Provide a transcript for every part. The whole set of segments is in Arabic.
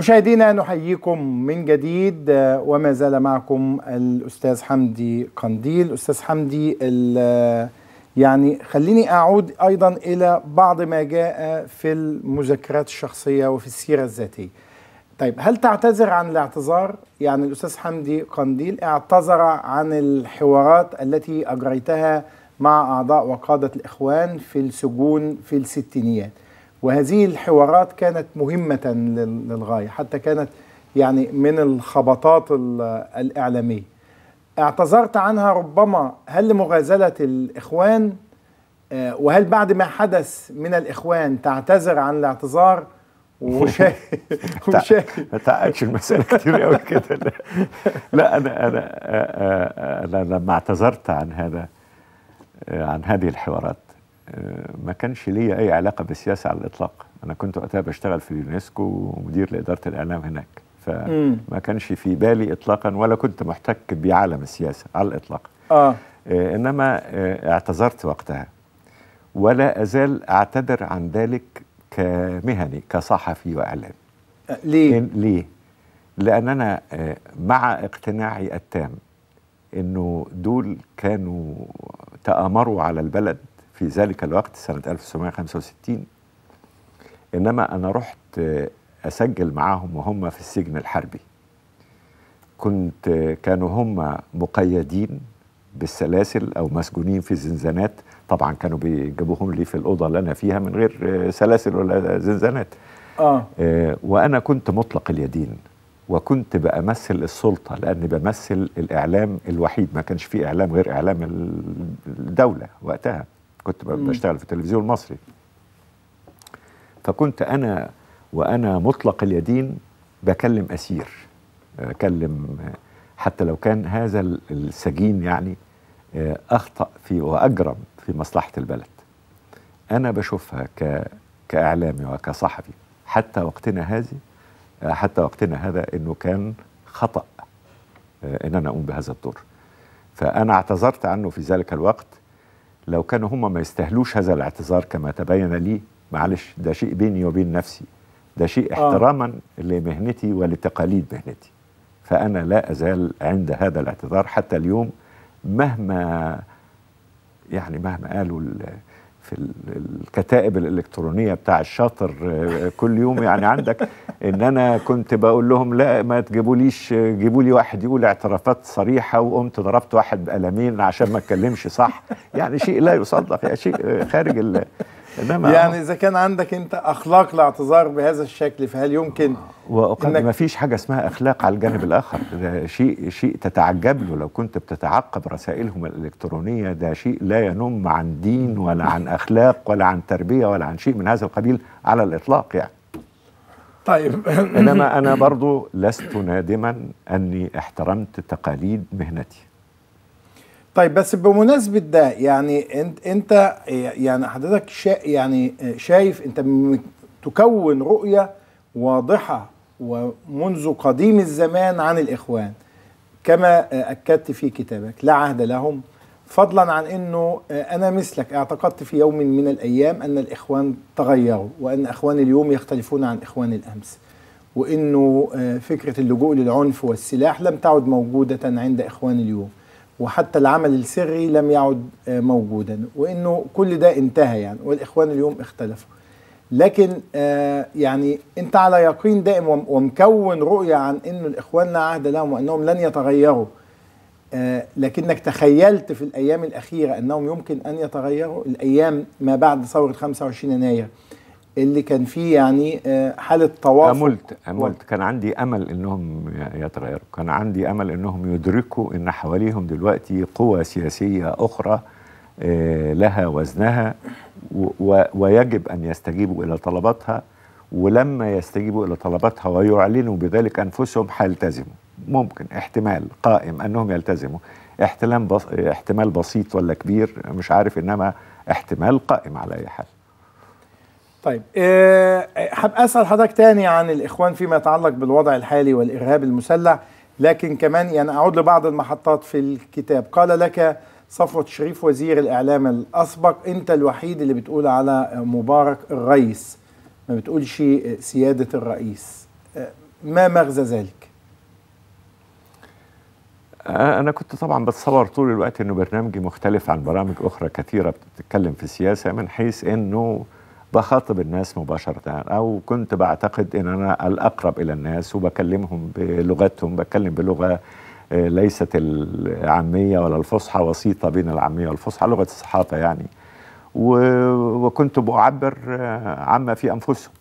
مشاهدينا نحييكم من جديد وما زال معكم الاستاذ حمدي قنديل استاذ حمدي يعني خليني اعود ايضا الى بعض ما جاء في المذكرات الشخصيه وفي السيره الذاتيه طيب هل تعتذر عن الاعتذار يعني الاستاذ حمدي قنديل اعتذر عن الحوارات التي اجريتها مع اعضاء وقاده الاخوان في السجون في الستينيات وهذه الحوارات كانت مهمة للغاية حتى كانت يعني من الخبطات الإعلامية اعتذرت عنها ربما هل لمغازلة الإخوان آه، وهل بعد ما حدث من الإخوان تعتذر عن الاعتذار وشاهد تعقدش المسألة كتير قوي كده لا أنا أنا أنا آه، آه، لما اعتذرت عن هذا عن هذه الحوارات آه، ما كانش ليا اي علاقه بالسياسه على الاطلاق انا كنت وقتها بشتغل في اليونسكو ومدير لاداره الاعلام هناك فما كانش في بالي اطلاقا ولا كنت محتك بعالم السياسه على الاطلاق آه. آه، انما آه، اعتذرت وقتها ولا ازال اعتذر عن ذلك كمهني كصحفي واعلامي ليه ليه لان انا مع اقتناعي التام انه دول كانوا تامروا على البلد في ذلك الوقت سنة 1965 إنما أنا رحت أسجل معاهم وهم في السجن الحربي كنت كانوا هم مقيدين بالسلاسل أو مسجونين في زنزانات طبعا كانوا بيجيبوهم لي في الأوضة اللي أنا فيها من غير سلاسل ولا زنزانات آه. آه، وأنا كنت مطلق اليدين وكنت بأمثل السلطة لأني بمثل الإعلام الوحيد ما كانش في إعلام غير إعلام الدولة وقتها كنت بشتغل في التلفزيون المصري فكنت انا وانا مطلق اليدين بكلم اسير اكلم حتى لو كان هذا السجين يعني آه، اخطا في واجرم في مصلحه البلد انا بشوفها ك كاعلامي وكصحفي حتى وقتنا هذه آه، حتى وقتنا هذا انه كان خطا آه، ان انا اقوم بهذا الدور فانا اعتذرت عنه في ذلك الوقت لو كانوا هم ما يستاهلوش هذا الاعتذار كما تبين لي معلش ده شيء بيني وبين نفسي ده شيء آه. احتراما آه. لمهنتي ولتقاليد مهنتي فأنا لا أزال عند هذا الاعتذار حتى اليوم مهما يعني مهما قالوا في الكتائب الالكترونيه بتاع الشاطر آه، كل يوم يعني عندك ان انا كنت بقول لهم لا ما تجيبوليش جيبوا لي واحد يقول اعترافات صريحه وقمت ضربت واحد بقلمين عشان ما اتكلمش صح يعني شيء لا يصدق يعني شيء خارج يعني اذا كان عندك انت اخلاق الاعتذار بهذا الشكل فهل يمكن وقد ما فيش حاجه اسمها اخلاق على الجانب الاخر ده شيء شيء تتعجب له لو كنت بتتعقب رسائلهم الالكترونيه ده شيء لا ينم عن دين ولا عن اخلاق ولا عن تربيه ولا عن شيء من هذا القبيل على الاطلاق يعني طيب انما انا برضو لست نادما اني احترمت تقاليد مهنتي طيب بس بمناسبه ده يعني انت انت يعني حضرتك شا يعني شايف انت تكون رؤيه واضحه ومنذ قديم الزمان عن الاخوان كما اكدت في كتابك لا عهد لهم فضلا عن انه انا مثلك اعتقدت في يوم من الايام ان الاخوان تغيروا وان اخوان اليوم يختلفون عن اخوان الامس وانه فكره اللجوء للعنف والسلاح لم تعد موجوده عند اخوان اليوم وحتى العمل السري لم يعد آه، موجودا وانه كل ده انتهى يعني والاخوان اليوم اختلفوا لكن آه، يعني انت على يقين دائم ومكون رؤيه عن انه الاخوان لا عهد لهم وانهم لن يتغيروا آه، لكنك تخيلت في الايام الاخيره انهم يمكن ان يتغيروا الايام ما بعد ثوره 25 يناير اللي كان فيه يعني آه، حاله توافق املت املت كان عندي امل انهم يتغيروا كان عندي امل انهم يدركوا ان حواليهم دلوقتي قوى سياسيه اخرى آه، لها وزنها ويجب ان يستجيبوا الى طلباتها ولما يستجيبوا الى طلباتها ويعلنوا بذلك انفسهم هيلتزموا ممكن احتمال قائم انهم يلتزموا احتمال بس احتمال بسيط ولا كبير مش عارف انما احتمال قائم على اي حال طيب حاب آه، آه، اسال حضرتك تاني عن الاخوان فيما يتعلق بالوضع الحالي والارهاب المسلح لكن كمان يعني اعود لبعض المحطات في الكتاب قال لك صفوة شريف وزير الاعلام الاسبق انت الوحيد اللي بتقول على مبارك الرئيس ما بتقولش سيادة الرئيس آه، ما مغزى ذلك أنا كنت طبعا بتصور طول الوقت إنه برنامجي مختلف عن برامج أخرى كثيرة بتتكلم في السياسة من حيث إنه بخاطب الناس مباشرة أو كنت بعتقد أن أنا الأقرب إلى الناس وبكلمهم بلغتهم بتكلم بلغة آه، ليست العامية ولا الفصحى وسيطة بين العامية والفصحى لغة الصحافة يعني وكنت بعبر آه، عما في أنفسهم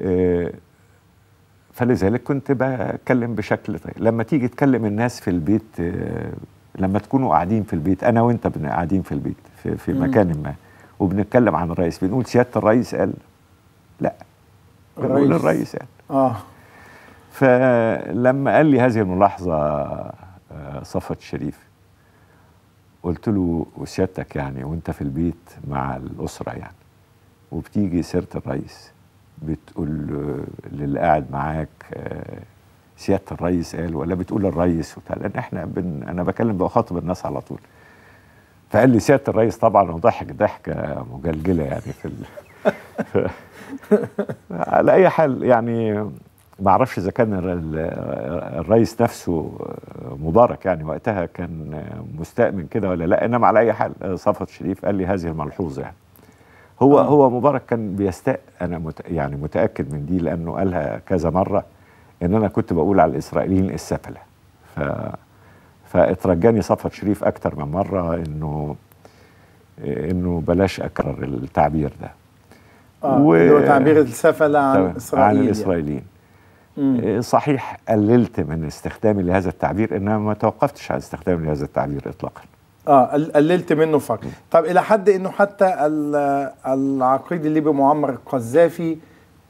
آه، فلذلك كنت بتكلم بشكل طيب لما تيجي تكلم الناس في البيت لما تكونوا قاعدين في البيت انا وانت قاعدين في البيت في, في مكان ما وبنتكلم عن الرئيس بنقول سياده الرئيس قال لا بنقول الرئيس قال اه فلما قال لي هذه الملاحظه آه، صفت الشريف قلت له وسيادتك يعني وانت في البيت مع الاسره يعني وبتيجي سيره الرئيس بتقول للي قاعد معاك آه، سياده الرئيس قال ولا بتقول الرئيس وبتاع لان احنا بن انا بكلم بخاطب الناس على طول فقال لي سياده الرئيس طبعا وضحك ضحكه مجلجله يعني في, ال... على اي حال يعني ما اعرفش اذا كان الرئيس نفسه مبارك يعني وقتها كان مستأمن كده ولا لا انما على اي حال صفوت شريف قال لي هذه الملحوظه يعني هو آه. هو مبارك كان بيستاء انا مت يعني متاكد من دي لانه قالها كذا مره ان انا كنت بقول على الاسرائيليين السفله ف فاترجاني صفوت شريف اكتر من مره انه انه بلاش اكرر التعبير ده آه و... اللي هو تعبير السفله عن يعني. الاسرائيليين, عن الاسرائيليين آه، صحيح قللت من استخدامي لهذا التعبير انما ما توقفتش عن استخدامي لهذا التعبير اطلاقا اه قللت منه فقط طب الى حد انه حتى العقيد الليبي معمر القذافي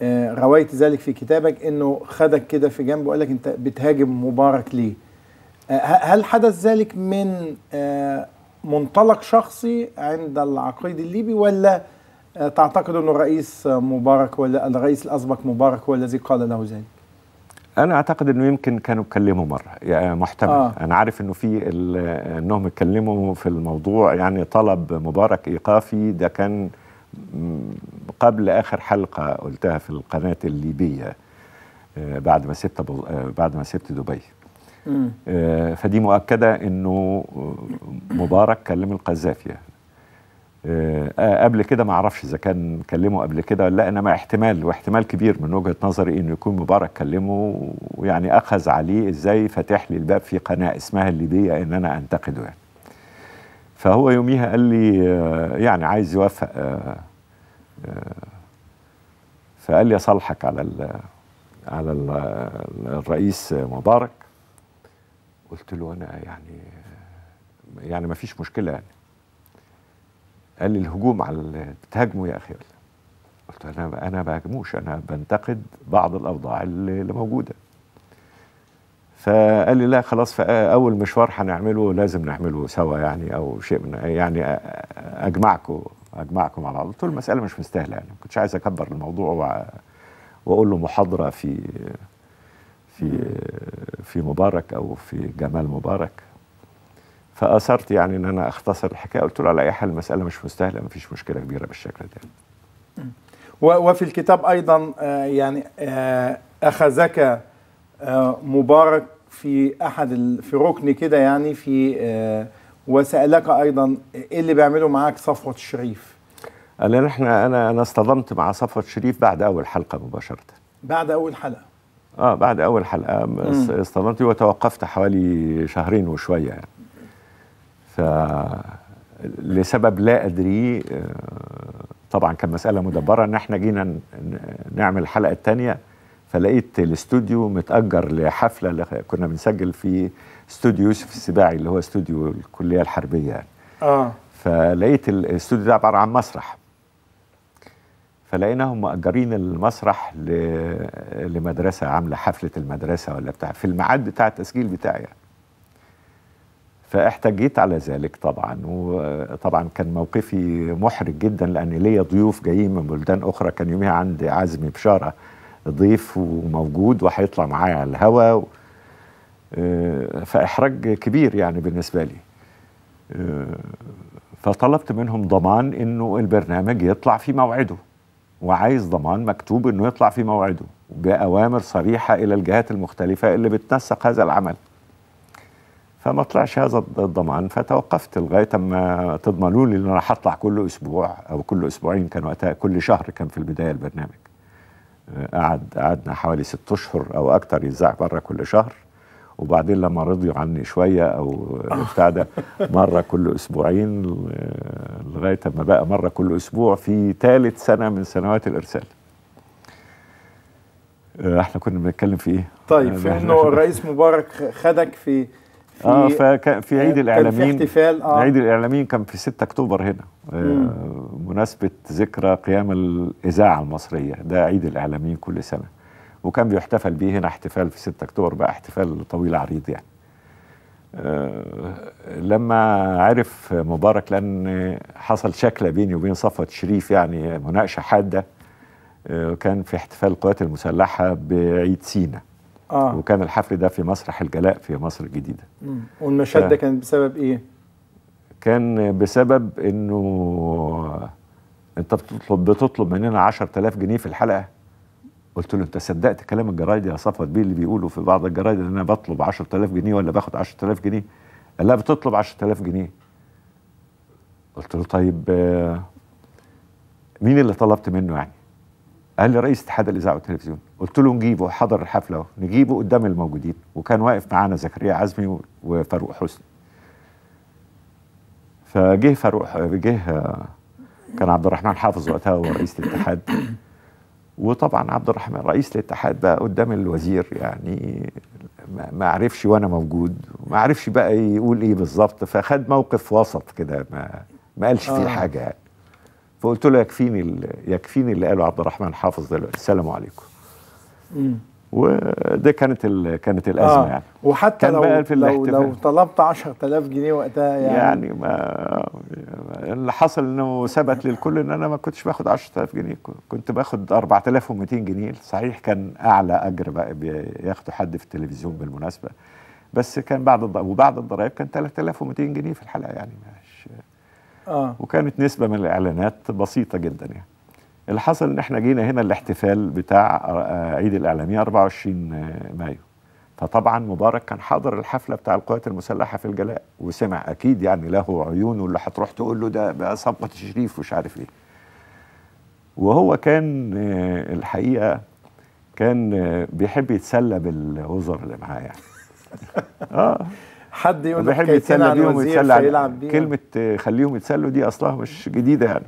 آه روايت ذلك في كتابك انه خدك كده في جنب وقال لك انت بتهاجم مبارك ليه آه، هل حدث ذلك من آه، منطلق شخصي عند العقيد الليبي ولا آه، تعتقد أن الرئيس مبارك ولا الرئيس الأسبق مبارك هو الذي قال له ذلك؟ انا اعتقد انه يمكن كانوا اتكلموا مره يعني محتمل آه. انا عارف انه في انهم اتكلموا في الموضوع يعني طلب مبارك ايقافي ده كان قبل اخر حلقه قلتها في القناه الليبيه بعد ما سبت بعد ما سبت دبي آه، فدي مؤكده انه مبارك كلم القذافي آه،, آه قبل كده ما اعرفش اذا كان كلمه قبل كده ولا لا انما احتمال واحتمال كبير من وجهه نظري انه يكون مبارك كلمه ويعني اخذ عليه ازاي فتح لي الباب في قناه اسمها الليبيه ان انا انتقده يعني. فهو يوميها قال لي آه يعني عايز يوافق آه, آه، فقال لي صالحك على ال على الرئيس مبارك قلت له انا يعني يعني ما فيش مشكله يعني قال لي الهجوم على بتهاجمه يا اخي قلت انا انا ما بهاجموش انا بنتقد بعض الاوضاع اللي موجوده فقال لي لا خلاص فاول مشوار هنعمله لازم نعمله سوا يعني او شيء من يعني اجمعكم اجمعكم على بعض قلت له المساله مش مستاهله يعني ما كنتش عايز اكبر الموضوع واقول له محاضره في في في مبارك او في جمال مبارك فاثرت يعني ان انا اختصر الحكايه قلت له على اي حال المساله مش مستاهله ما فيش مشكله كبيره بالشكل ده وفي الكتاب ايضا آه، يعني آه، اخذك آه، مبارك في احد في ركن كده يعني في وسالك ايضا ايه اللي بيعمله معاك صفوه الشريف قال احنا انا انا اصطدمت مع صفوه الشريف بعد اول حلقه مباشره بعد اول حلقه اه بعد اول حلقه استمرت وتوقفت حوالي شهرين وشويه يعني ف لسبب لا ادريه آه، طبعا كان مساله مدبره ان احنا جينا نعمل الحلقه الثانيه فلقيت الاستوديو متاجر لحفله اللي كنا بنسجل في استوديو يوسف السباعي اللي هو استوديو الكليه الحربيه يعني. اه فلقيت الاستوديو ده عباره عن مسرح فلقيناهم مأجرين المسرح لمدرسة عاملة حفلة المدرسة ولا بتاع في الميعاد بتاع التسجيل بتاعي يعني. فاحتجيت على ذلك طبعا وطبعا كان موقفي محرج جدا لان ليا ضيوف جايين من بلدان اخرى كان يوميها عندي عزم بشاره ضيف وموجود وهيطلع معايا على الهواء فاحراج كبير يعني بالنسبه لي فطلبت منهم ضمان انه البرنامج يطلع في موعده وعايز ضمان مكتوب انه يطلع في موعده باوامر صريحه الى الجهات المختلفه اللي بتنسق هذا العمل فما طلعش هذا الضمان فتوقفت لغايه اما تضمنوا لي ان انا هطلع كل اسبوع او كل اسبوعين كان وقتها كل شهر كان في البدايه البرنامج آه، قعد قعدنا حوالي ست اشهر او اكثر يزع بره كل شهر وبعدين لما رضيوا عني شويه او آه. بتاع ده مره كل اسبوعين لغايه ما بقى مره كل اسبوع في ثالث سنه من سنوات الارسال آه، احنا كنا بنتكلم في ايه طيب آه، في انه الرئيس مبارك خدك في في اه فكان في عيد الاعلاميين كان في احتفال اه عيد الاعلاميين كان في 6 اكتوبر هنا مناسبه ذكرى قيام الاذاعه المصريه ده عيد الاعلاميين كل سنه وكان بيحتفل بيه هنا احتفال في 6 اكتوبر بقى احتفال طويل عريض يعني آه، لما عرف مبارك لان حصل شكلة بيني وبين صفوت شريف يعني مناقشه حاده آه، كان في احتفال القوات المسلحه بعيد سينا آه. وكان الحفل ده في مسرح الجلاء في مصر الجديده والمشهد ده كان بسبب ايه كان بسبب انه آه، انت بتطلب بتطلب مننا 10000 جنيه في الحلقه قلت له انت صدقت كلام الجرايد يا صفوت بيه اللي بيقولوا في بعض الجرايد ان انا بطلب 10000 جنيه ولا باخد 10000 جنيه قال لا بتطلب 10000 جنيه قلت له طيب آه، مين اللي طلبت منه يعني قال لي رئيس اتحاد الاذاعه والتلفزيون قلت له نجيبه حضر الحفله نجيبه قدام الموجودين وكان واقف معانا زكريا عزمي وفاروق حسني فجه فاروق جه آه، كان عبد الرحمن حافظ وقتها هو رئيس الاتحاد وطبعا عبد الرحمن رئيس الاتحاد بقى قدام الوزير يعني ما عرفش وانا موجود ما عرفش بقى يقول ايه بالظبط فخد موقف وسط كده ما ما قالش آه. فيه حاجه يعني فقلت له يكفيني يكفيني اللي قاله عبد الرحمن حافظ دلوقتي السلام عليكم. وده كانت ال... كانت الازمه آه. يعني وحتى كان لو بقى في لو, لو طلبت 10000 جنيه وقتها يعني يعني ما اللي حصل انه ثبت للكل ان انا ما كنتش باخد 10000 جنيه كنت باخد 4200 جنيه صحيح كان اعلى اجر بقى بياخده حد في التلفزيون بالمناسبه بس كان بعد الض... وبعد الضرائب كان 3200 جنيه في الحلقه يعني مش اه وكانت نسبه من الاعلانات بسيطه جدا يعني اللي حصل ان احنا جينا هنا الاحتفال بتاع آه، عيد الاعلاميه 24 آه، مايو فطبعا مبارك كان حاضر الحفله بتاع القوات المسلحه في الجلاء وسمع اكيد يعني له عيونه اللي هتروح تقول له ده بقى سبقه تشريف ومش عارف ايه وهو كان آه، الحقيقه كان بيحب يتسلى بالوزر اللي معاه يعني اه حد يقول بيحب يتسلى بيهم ويتسلى كلمه خليهم يتسلوا دي اصلها مش جديده يعني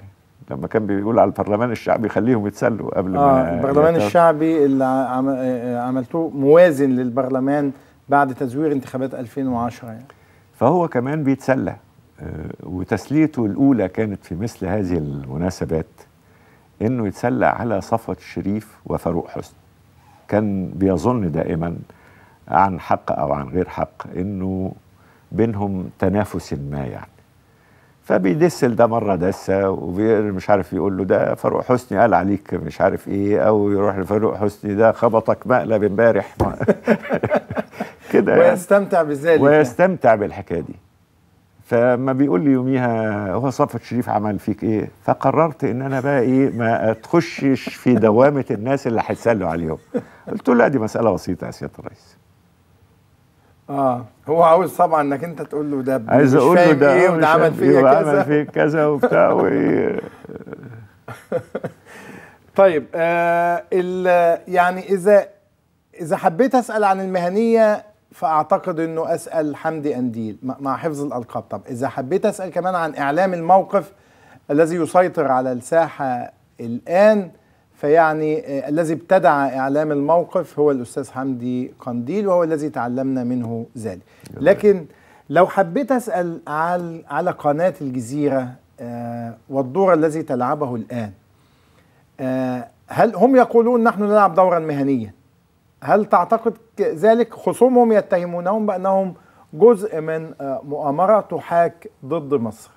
لما كان بيقول على البرلمان الشعبي خليهم يتسلوا قبل آه ما البرلمان يتر... الشعبي اللي آه، عملتوه موازن للبرلمان بعد تزوير انتخابات 2010 يعني. فهو كمان بيتسلى آه، وتسليته الأولى كانت في مثل هذه المناسبات إنه يتسلى على صفوه الشريف وفاروق حسني كان بيظن دائما عن حق أو عن غير حق إنه بينهم تنافس ما يعني فبيدس ده مره دسه ومش عارف يقول له ده فاروق حسني قال عليك مش عارف ايه او يروح لفاروق حسني ده خبطك مقلب امبارح كده يعني. ويستمتع بذلك ويستمتع بالحكايه دي فما بيقول لي يوميها هو صفت شريف عمل فيك ايه فقررت ان انا بقى ايه ما تخشش في دوامه الناس اللي هيتسالوا عليهم قلت له لا دي مساله بسيطه يا سياده الرئيس اه هو عاوز طبعا انك انت تقول له ده عايز اقول له ده ايه وده عمل فيا كذا عمل فيا كذا وبتاع طيب آه يعني اذا اذا حبيت اسال عن المهنيه فاعتقد انه اسال حمدي انديل مع حفظ الالقاب طب اذا حبيت اسال كمان عن اعلام الموقف الذي يسيطر على الساحه الان فيعني آه، الذي ابتدع اعلام الموقف هو الاستاذ حمدي قنديل وهو الذي تعلمنا منه ذلك لكن لو حبيت اسال على على قناه الجزيره آه، والدور الذي تلعبه الان آه، هل هم يقولون نحن نلعب دورا مهنيا هل تعتقد ذلك خصومهم يتهمونهم بانهم جزء من مؤامره تحاك ضد مصر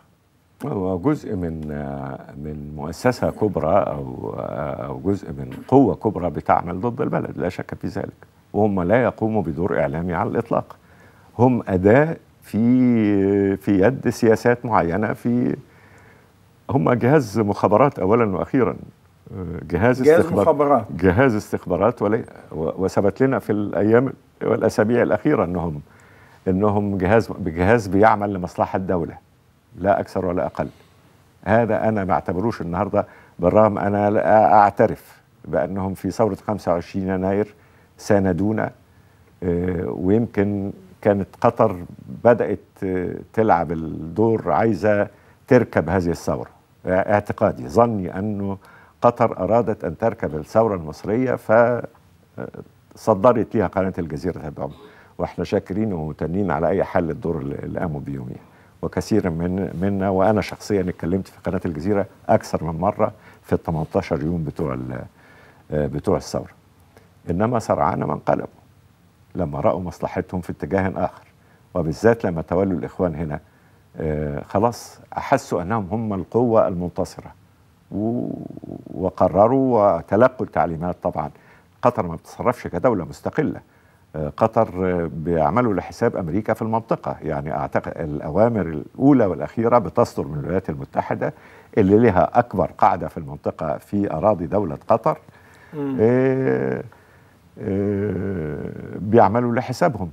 هو جزء من من مؤسسه كبرى او او جزء من قوه كبرى بتعمل ضد البلد لا شك في ذلك وهم لا يقوموا بدور اعلامي على الاطلاق هم اداه في في يد سياسات معينه في هم جهاز مخابرات اولا واخيرا جهاز, جهاز استخبار مخابرات جهاز استخبارات وثبت لنا في الايام والاسابيع الاخيره انهم انهم جهاز جهاز بيعمل لمصلحه الدوله لا أكثر ولا أقل هذا أنا ما اعتبروش النهاردة بالرغم أنا لا أعترف بأنهم في ثورة 25 يناير ساندونا آه، ويمكن كانت قطر بدأت آه، تلعب الدور عايزة تركب هذه الثورة آه، اعتقادي ظني أنه قطر أرادت أن تركب الثورة المصرية فصدرت ليها قناة الجزيرة تبعهم واحنا شاكرين وممتنين على أي حل الدور اللي قاموا بيهم وكثير من منا وانا شخصيا اتكلمت في قناه الجزيره اكثر من مره في ال 18 يوم بتوع آه، بتوع الثوره انما سرعان ما انقلبوا لما راوا مصلحتهم في اتجاه اخر وبالذات لما تولوا الاخوان هنا آه، خلاص احسوا انهم هم القوه المنتصره وقرروا وتلقوا التعليمات طبعا قطر ما بتصرفش كدوله مستقله قطر بيعملوا لحساب امريكا في المنطقه يعني اعتقد الاوامر الاولى والاخيره بتصدر من الولايات المتحده اللي لها اكبر قاعده في المنطقه في اراضي دوله قطر إيه إيه بيعملوا لحسابهم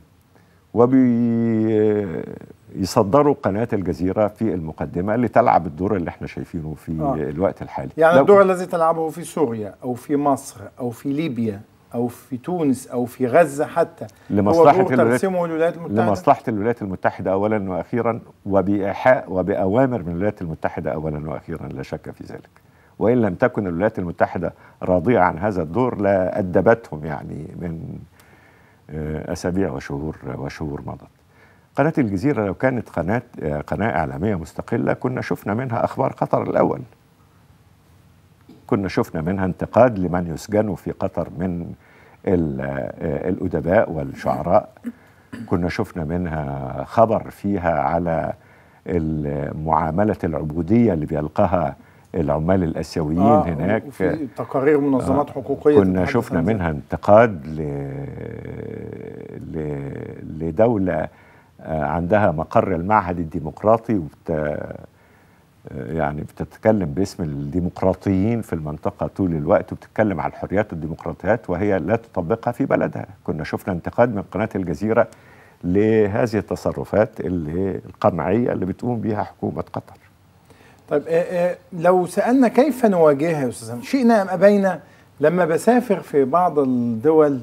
وبيصدروا قناة الجزيرة في المقدمة لتلعب الدور اللي احنا شايفينه في آه. الوقت الحالي يعني الدور الذي تلعبه في سوريا أو في مصر أو في ليبيا او في تونس او في غزه حتى لمصلحه الولايات الولايات المتحده لمصلحه الولايات المتحده اولا واخيرا وبايحاء وباوامر من الولايات المتحده اولا واخيرا لا شك في ذلك وان لم تكن الولايات المتحده راضيه عن هذا الدور لادبتهم يعني من آه، اسابيع وشهور وشهور مضت قناه الجزيره لو كانت قناه آه، قناه اعلاميه مستقله كنا شفنا منها اخبار قطر الاول كنا شفنا منها انتقاد لمن يسجنوا في قطر من الأدباء والشعراء كنا شفنا منها خبر فيها على معاملة العبودية اللي بيلقاها العمال الاسيويين آه هناك وفي تقارير منظمات آه حقوقيه كنا شفنا منها انتقاد ل... ل... لدوله آه، عندها مقر المعهد الديمقراطي وبت... يعني بتتكلم باسم الديمقراطيين في المنطقة طول الوقت وبتتكلم على الحريات والديمقراطيات وهي لا تطبقها في بلدها كنا شفنا انتقاد من قناة الجزيرة لهذه التصرفات اللي القمعية اللي بتقوم بها حكومة قطر طيب آه، آه، لو سألنا كيف نواجهها يا أستاذ شئنا أم أبينا لما بسافر في بعض الدول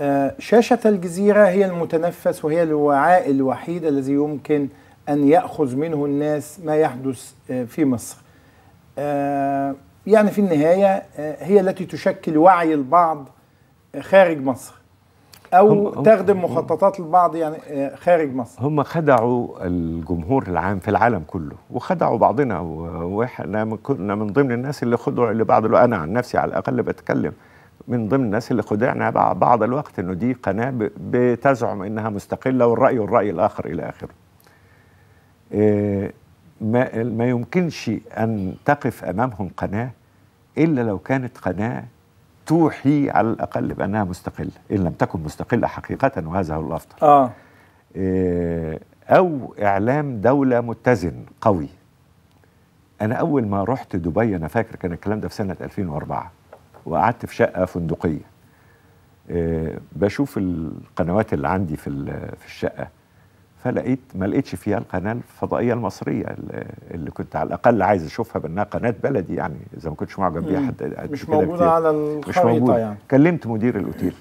آه، شاشة الجزيرة هي المتنفس وهي الوعاء الوحيد الذي يمكن أن يأخذ منه الناس ما يحدث آه، في مصر آه، يعني في النهاية آه، هي التي تشكل وعي البعض خارج مصر أو هم تخدم مخططات البعض يعني خارج مصر هم خدعوا الجمهور العام في العالم كله وخدعوا بعضنا وإحنا كنا من ضمن الناس اللي خدعوا اللي بعض أنا عن نفسي على الأقل بتكلم من ضمن الناس اللي خدعنا بعض الوقت انه دي قناه بتزعم انها مستقله والراي والراي الاخر الى اخره آه، ما, ما يمكنش أن تقف أمامهم قناة إلا لو كانت قناة توحي على الأقل بأنها مستقلة إن لم تكن مستقلة حقيقة وهذا هو الأفضل آه. آه، أو إعلام دولة متزن قوي أنا أول ما رحت دبي أنا فاكر كان الكلام ده في سنة 2004 وقعدت في شقة فندقية آه، بشوف القنوات اللي عندي في في الشقة فلقيت ما لقيتش فيها القناه الفضائيه المصريه اللي كنت على الاقل عايز اشوفها بانها قناه بلدي يعني اذا ما كنتش معجب بيها حد مش موجوده على الخريطه مش موجود. يعني كلمت مدير الاوتيل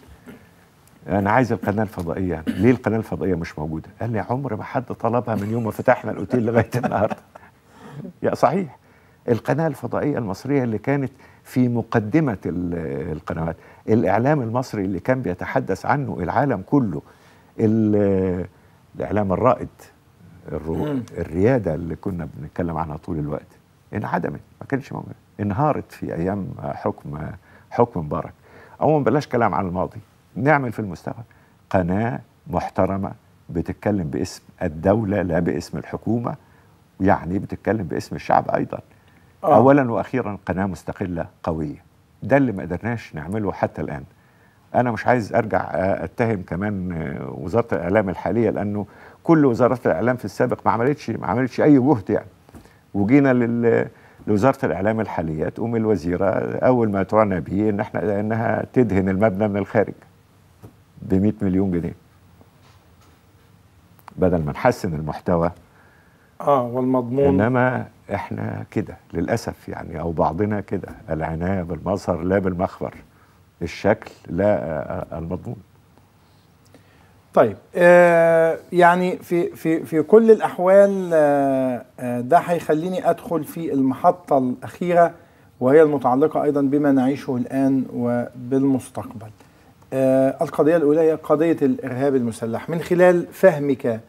انا عايز القناه الفضائيه ليه القناه الفضائيه مش موجوده قال لي عمر ما حد طلبها من يوم ما فتحنا الاوتيل لغايه النهارده يا صحيح القناه الفضائيه المصريه اللي كانت في مقدمه القنوات الاعلام المصري اللي كان بيتحدث عنه العالم كله الاعلام الرائد الرياده اللي كنا بنتكلم عنها طول الوقت انعدمت ما كانتش موجود انهارت في ايام حكم حكم مبارك او بلاش كلام عن الماضي نعمل في المستقبل قناه محترمه بتتكلم باسم الدوله لا باسم الحكومه يعني بتتكلم باسم الشعب ايضا أوه. اولا واخيرا قناه مستقله قويه ده اللي ما قدرناش نعمله حتى الان انا مش عايز ارجع آه، اتهم كمان آه، وزاره الاعلام الحاليه لانه كل وزارات الاعلام في السابق ما عملتش ما عملتش اي جهد يعني وجينا لل لوزاره الاعلام الحاليه تقوم الوزيره اول ما تعنى به ان احنا انها تدهن المبنى من الخارج ب 100 مليون جنيه بدل ما نحسن المحتوى اه والمضمون انما احنا كده للاسف يعني او بعضنا كده العنايه بالمظهر لا بالمخبر الشكل لا آه، آه، المضمون طيب آه، يعني في في في كل الاحوال ده هيخليني ادخل في المحطه الاخيره وهي المتعلقه ايضا بما نعيشه الان وبالمستقبل. القضيه الاولى هي قضيه الارهاب المسلح من خلال فهمك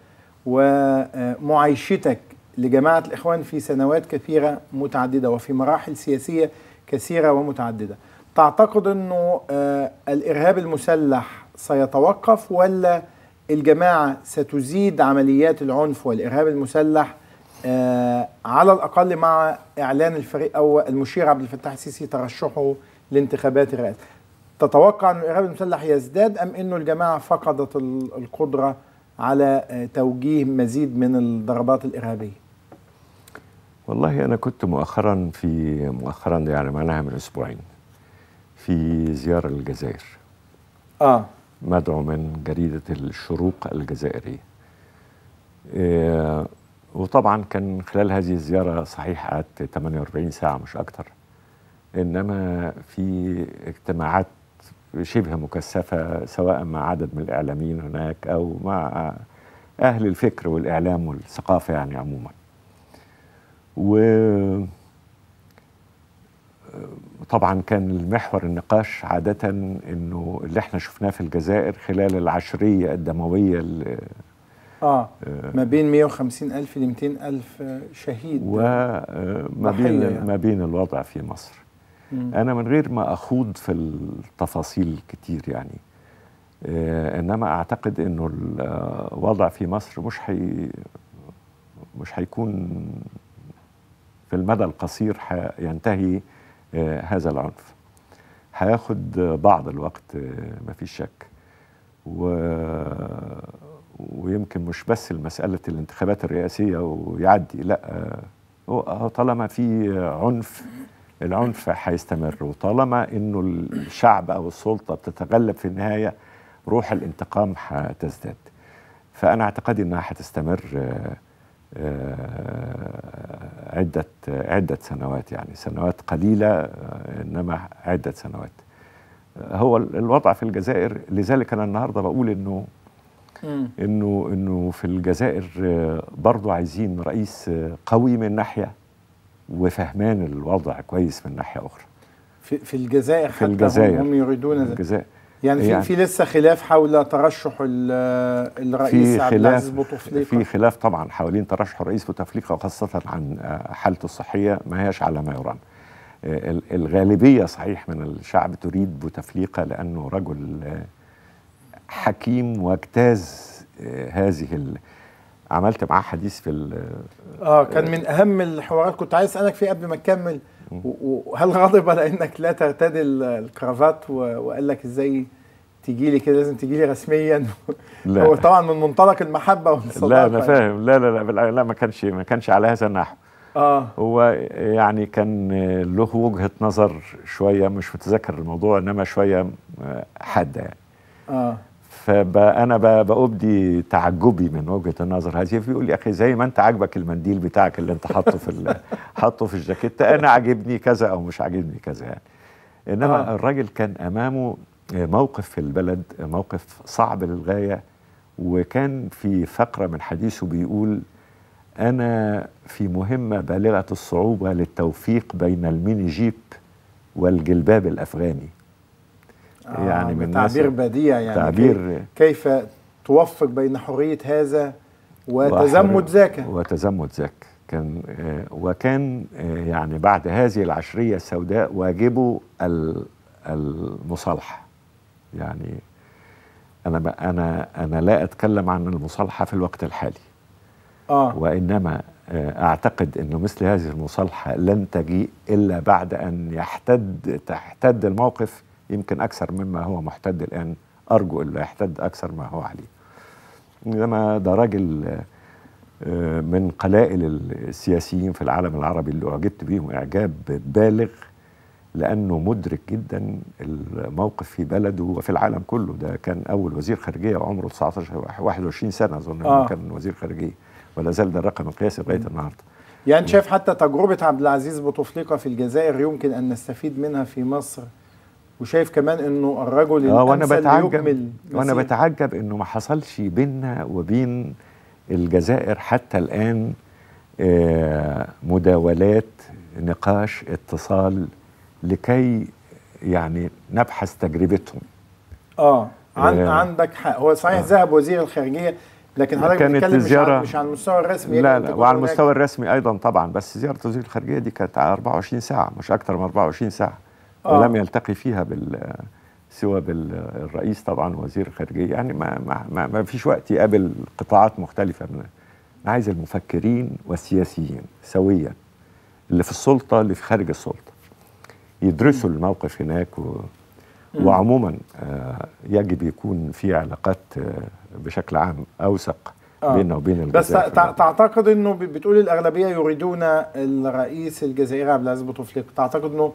ومعايشتك لجماعه الاخوان في سنوات كثيره متعدده وفي مراحل سياسيه كثيره ومتعدده. تعتقد انه آه، الارهاب المسلح سيتوقف ولا الجماعه ستزيد عمليات العنف والارهاب المسلح آه، على الاقل مع اعلان الفريق او المشير عبد الفتاح السيسي ترشحه لانتخابات الرئاسه تتوقع ان الارهاب المسلح يزداد ام انه الجماعه فقدت القدره على آه، توجيه مزيد من الضربات الارهابيه والله انا كنت مؤخرا في مؤخرا يعني معناها من اسبوعين في زيارة للجزائر آه مدعو من جريدة الشروق الجزائرية آه، إيه وطبعا كان خلال هذه الزيارة صحيح قعدت 48 ساعة مش أكتر إنما في اجتماعات شبه مكثفة سواء مع عدد من الإعلاميين هناك أو مع أهل الفكر والإعلام والثقافة يعني عموما و طبعا كان المحور النقاش عادة انه اللي احنا شفناه في الجزائر خلال العشرية الدموية آه،, اه ما بين 150 ألف ل 200 ألف شهيد وما آه، بين يعني. ما بين الوضع في مصر مم. أنا من غير ما أخوض في التفاصيل كتير يعني آه إنما أعتقد إنه الوضع في مصر مش حي مش هيكون في المدى القصير ينتهي آه، هذا العنف هياخد بعض الوقت آه، مفيش شك و... ويمكن مش بس المسألة الانتخابات الرئاسية ويعدي لا آه، هو طالما في عنف العنف هيستمر وطالما انه الشعب او السلطة بتتغلب في النهاية روح الانتقام هتزداد فأنا اعتقادي انها هتستمر آه، عدة عدة سنوات يعني سنوات قليلة آه، إنما عدة سنوات آه، هو الوضع في الجزائر لذلك أنا النهاردة بقول إنه إنه إنه في الجزائر برضو عايزين رئيس قوي من ناحية وفهمان الوضع كويس من ناحية أخرى في, في الجزائر في حتى الجزائر هم يريدون الجزائر يعني في يعني في لسه خلاف حول ترشح الرئيس عبد العزيز بوتفليقه في خلاف طبعا حوالين ترشح الرئيس بوتفليقه وخاصه عن آه، حالته الصحيه ما هياش على ما يرام آه، الغالبيه صحيح من الشعب تريد بوتفليقه لانه رجل آه، حكيم واجتاز هذه ال... عملت معاه حديث في ال... اه كان من اهم الحوارات كنت عايز اسالك فيه قبل ما تكمل وهل غضب على انك لا ترتدي الكرافات وقال لك ازاي تجي لي كده لازم تجي لي رسميا لا هو طبعا من منطلق المحبه والصداقه لا انا فاهم لا لا لا لا ما كانش ما كانش على هذا النحو اه هو يعني كان له وجهه نظر شويه مش متذكر الموضوع انما شويه آه، حاده يعني اه فانا بابدي تعجبي من وجهه النظر هذه بيقول لي اخي زي ما انت عاجبك المنديل بتاعك اللي انت حاطه في حاطه في الجاكيت انا عاجبني كذا او مش عاجبني كذا يعني انما آه. الراجل كان امامه موقف في البلد موقف صعب للغايه وكان في فقره من حديثه بيقول انا في مهمه بالغه الصعوبه للتوفيق بين الميني جيب والجلباب الافغاني يعني آه، من تعبير بديع يعني تعبير كيف توفق بين حرية هذا وتزمت ذاك وتزمت ذاك كان آه، وكان آه، يعني بعد هذه العشرية السوداء واجبه المصالحة يعني أنا أنا أنا لا أتكلم عن المصالحة في الوقت الحالي آه. وإنما أعتقد أن مثل هذه المصالحة لن تجيء إلا بعد أن يحتد تحتد الموقف يمكن أكثر مما هو محتد الآن أرجو ألا يحتد أكثر ما هو عليه إنما ده راجل آه، من قلائل السياسيين في العالم العربي اللي أعجبت بيهم إعجاب بالغ لأنه مدرك جدا الموقف في بلده وفي العالم كله ده كان أول وزير خارجية وعمره 19 21 سنة أظن آه. كان وزير خارجية ولا زال ده الرقم القياسي لغاية النهارده يعني شايف حتى تجربة عبد العزيز بوتفليقة في الجزائر يمكن أن نستفيد منها في مصر وشايف كمان انه الرجل اللي آه، وانا بتعجب وانا بتعجب انه ما حصلش بيننا وبين الجزائر حتى الان آه، مداولات نقاش اتصال لكي يعني نبحث تجربتهم اه, آه. عن آه عندك حق هو صحيح آه ذهب وزير الخارجيه لكن حضرتك بتتكلم مش مش على المستوى الرسمي لا لا وعلى المستوى الرسمي ايضا طبعا بس زياره وزير الخارجيه دي كانت 24 ساعه مش اكتر من 24 ساعه آه. ولم يلتقي فيها بال سوى بالرئيس طبعا وزير الخارجيه يعني ما ما ما, فيش وقت يقابل قطاعات مختلفه من انا عايز المفكرين والسياسيين سويا اللي في السلطه اللي في خارج السلطه يدرسوا الموقف هناك و... وعموما آه، يجب يكون في علاقات آه، بشكل عام اوثق آه. بيننا وبين الجزائر بس تعتقد انه بتقول الاغلبيه يريدون الرئيس الجزائري عبد العزيز بوتفليقه تعتقد انه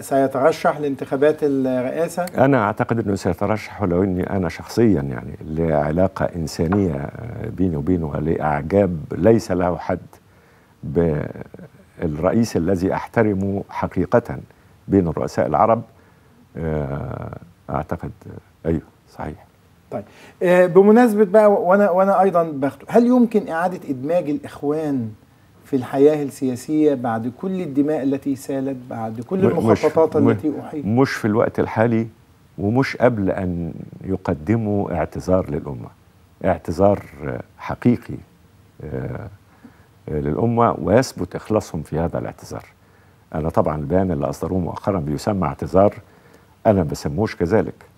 سيترشح لانتخابات الرئاسه انا اعتقد انه سيترشح ولو اني انا شخصيا يعني لعلاقه انسانيه آه، بيني وبينه لاعجاب ليس له حد بالرئيس الذي احترمه حقيقه بين الرؤساء العرب آه، اعتقد آه، ايوه صحيح طيب آه، بمناسبه بقى وانا وانا ايضا باخده هل يمكن اعاده ادماج الاخوان في الحياه السياسيه بعد كل الدماء التي سالت بعد كل المخططات التي احيطت مش في الوقت الحالي ومش قبل ان يقدموا اعتذار للامه اعتذار حقيقي آه، للامه ويثبت اخلاصهم في هذا الاعتذار انا طبعا البيان اللي اصدروه مؤخرا بيسمى اعتذار انا ما بسموش كذلك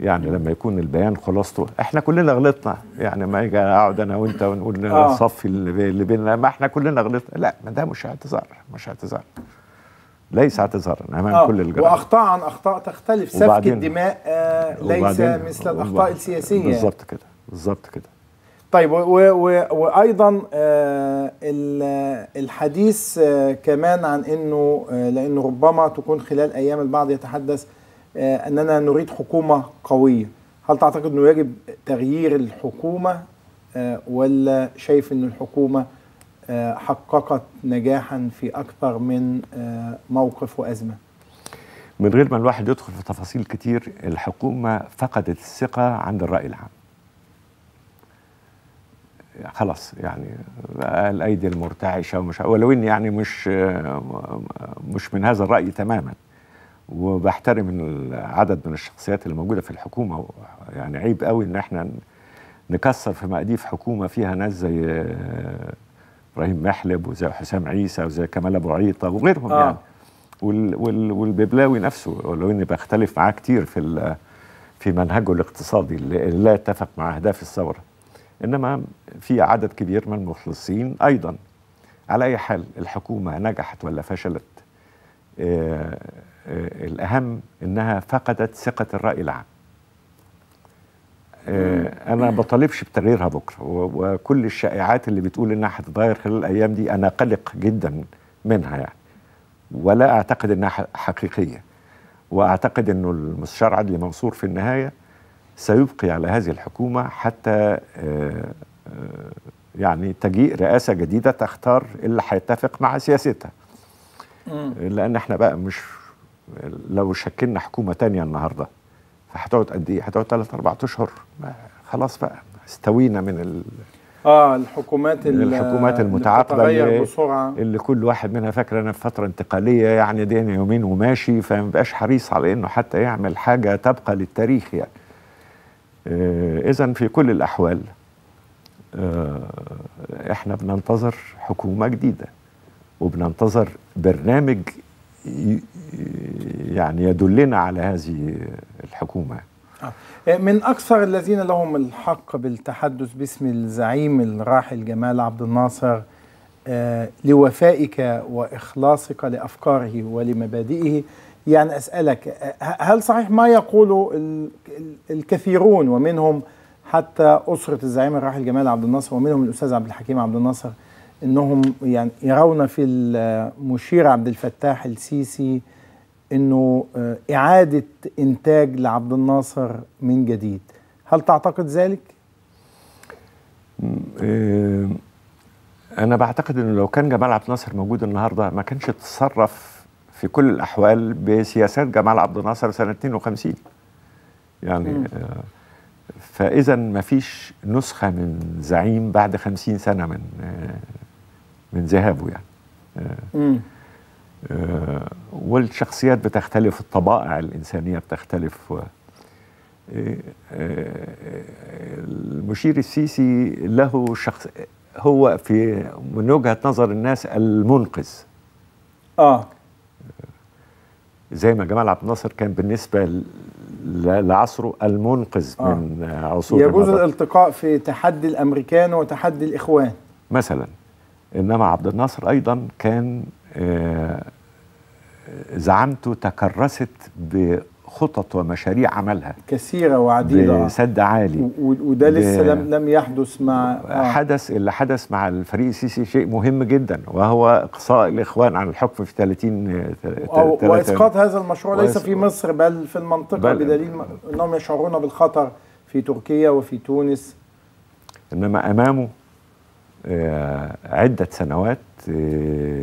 يعني لما يكون البيان خلاصته احنا كلنا غلطنا يعني ما اجي اقعد انا وانت ونقول نصفي آه. اللي بيننا ما احنا كلنا غلطنا لا ما ده مش اعتذار مش اعتذار ليس اعتذارا امام آه. كل الجرائم واخطاء عن اخطاء تختلف سفك الدماء آه ليس مثل الاخطاء السياسيه بالظبط كده بالظبط كده طيب و و وايضا آه الحديث آه كمان عن انه آه لانه ربما تكون خلال ايام البعض يتحدث آه، اننا نريد حكومه قويه هل تعتقد انه يجب تغيير الحكومه آه، ولا شايف ان الحكومه آه، حققت نجاحا في اكثر من موقف وازمه من غير ما الواحد يدخل في تفاصيل كتير الحكومه فقدت الثقه عند الراي العام خلاص يعني الايدي المرتعشه ومش ولو اني يعني مش مش من هذا الراي تماما وبحترم العدد من الشخصيات اللي موجوده في الحكومه يعني عيب قوي ان احنا نكسر في مقاديف حكومه فيها ناس زي آه، ابراهيم محلب وزي حسام عيسى وزي كمال ابو عيطه وغيرهم آه. يعني وال وال والببلاوي نفسه ولو اني بختلف معاه كتير في في منهجه الاقتصادي اللي لا يتفق مع اهداف الثوره انما في عدد كبير من المخلصين ايضا على اي حال الحكومه نجحت ولا فشلت آه آه، الأهم أنها فقدت ثقة الرأي العام آه، أنا بطالبش بتغييرها بكرة وكل الشائعات اللي بتقول إنها هتتغير خلال الأيام دي أنا قلق جدا منها يعني ولا أعتقد إنها حقيقية وأعتقد إنه المستشار عدلي منصور في النهاية سيبقي على هذه الحكومة حتى آه، يعني تجيء رئاسة جديدة تختار اللي هيتفق مع سياستها لأن احنا بقى مش لو شكلنا حكومه تانية النهارده فهتقعد قد ايه؟ هتقعد ثلاث اربع اشهر خلاص بقى استوينا من ال اه الحكومات الحكومات المتعاقبه اللي, بسرعة. اللي كل واحد منها فاكره انا في فتره انتقاليه يعني دي يومين وماشي فما بقاش حريص على انه حتى يعمل حاجه تبقى للتاريخ يعني آه، اذا في كل الاحوال آه، احنا بننتظر حكومه جديده وبننتظر برنامج يعني يدلنا على هذه الحكومة آه. من أكثر الذين لهم الحق بالتحدث باسم الزعيم الراحل جمال عبد الناصر آه، لوفائك وإخلاصك لأفكاره ولمبادئه يعني أسألك آه، هل صحيح ما يقوله الكثيرون ومنهم حتى أسرة الزعيم الراحل جمال عبد الناصر ومنهم الأستاذ عبد الحكيم عبد الناصر انهم يعني يرون في المشير عبد الفتاح السيسي انه آه، اعاده انتاج لعبد الناصر من جديد هل تعتقد ذلك آه، انا بعتقد انه لو كان جمال عبد الناصر موجود النهارده ما كانش تصرف في كل الاحوال بسياسات جمال عبد الناصر سنه 52 يعني م. آه، فاذا ما فيش نسخه من زعيم بعد 50 سنه من من ذهابه يعني آه، والشخصيات بتختلف الطبائع الإنسانية بتختلف آه، آه، المشير السيسي له شخص هو في من وجهة نظر الناس المنقذ اه زي ما جمال عبد الناصر كان بالنسبة لعصره المنقذ آه. من عصور يجوز الالتقاء في تحدي الأمريكان وتحدي الإخوان مثلا انما عبد الناصر ايضا كان آه، زعمته تكرست بخطط ومشاريع عملها كثيرة وعديدة بسد عالي وده لسه لم لم يحدث مع آه. حدث اللي حدث مع الفريق السيسي شيء مهم جدا وهو اقصاء الاخوان عن الحكم في 30 آه، واسقاط هذا المشروع ليس في مصر بل في المنطقة بل بدليل انهم يشعرون بالخطر في تركيا وفي تونس انما امامه آه، عدة سنوات آه،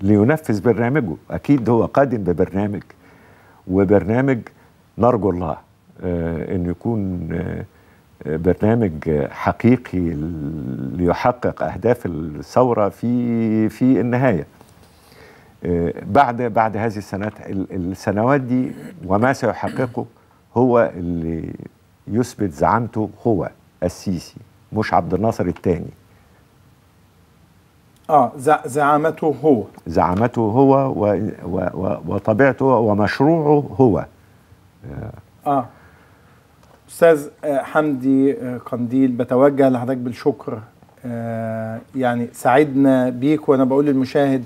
لينفذ برنامجه أكيد هو قادم ببرنامج وبرنامج نرجو الله آه، أن يكون برنامج حقيقي ليحقق أهداف الثورة في في النهاية بعد بعد هذه السنوات السنوات دي وما سيحققه هو اللي يثبت زعمته هو السيسي مش عبد الناصر الثاني اه زعامته هو زعامته هو و... و... و... وطبيعته ومشروعه هو اه استاذ آه، حمدي آه، قنديل بتوجه لحضرتك بالشكر آه يعني سعدنا بيك وانا بقول للمشاهد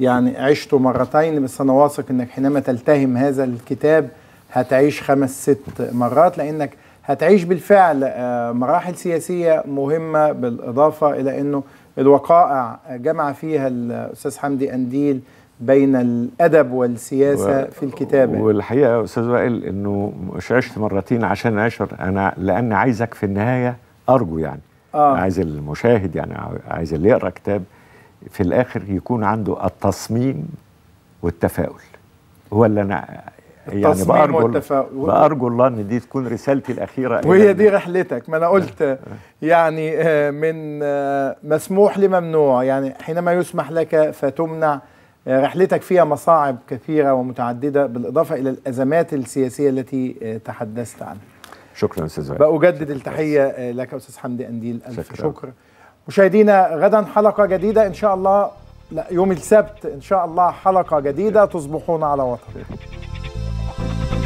يعني عشته مرتين بس انا واثق انك حينما تلتهم هذا الكتاب هتعيش خمس ست مرات لانك هتعيش بالفعل آه، مراحل سياسية مهمة بالإضافة إلى أنه الوقائع جمع فيها الأستاذ حمدي أنديل بين الأدب والسياسة و... في الكتابة والحقيقة يا أستاذ وائل أنه مش عشت مرتين عشان أشر أنا لأن عايزك في النهاية أرجو يعني آه. عايز المشاهد يعني عايز اللي يقرأ كتاب في الآخر يكون عنده التصميم والتفاؤل هو اللي أنا يعني بأرجو, بأرجو الله ان دي تكون رسالتي الاخيره وهي دي رحلتك ما انا قلت نعم. يعني آه، من آه، مسموح لممنوع يعني حينما يسمح لك فتمنع آه، رحلتك فيها مصاعب كثيره ومتعدده بالاضافه الى الازمات السياسيه التي تحدثت عنها شكرا استاذ وائل باجدد التحيه لك استاذ حمدي انديل الف شكرا. شكرا. مشاهدينا غدا حلقه جديده ان شاء الله لا يوم السبت ان شاء الله حلقه جديده تصبحون على وطن you.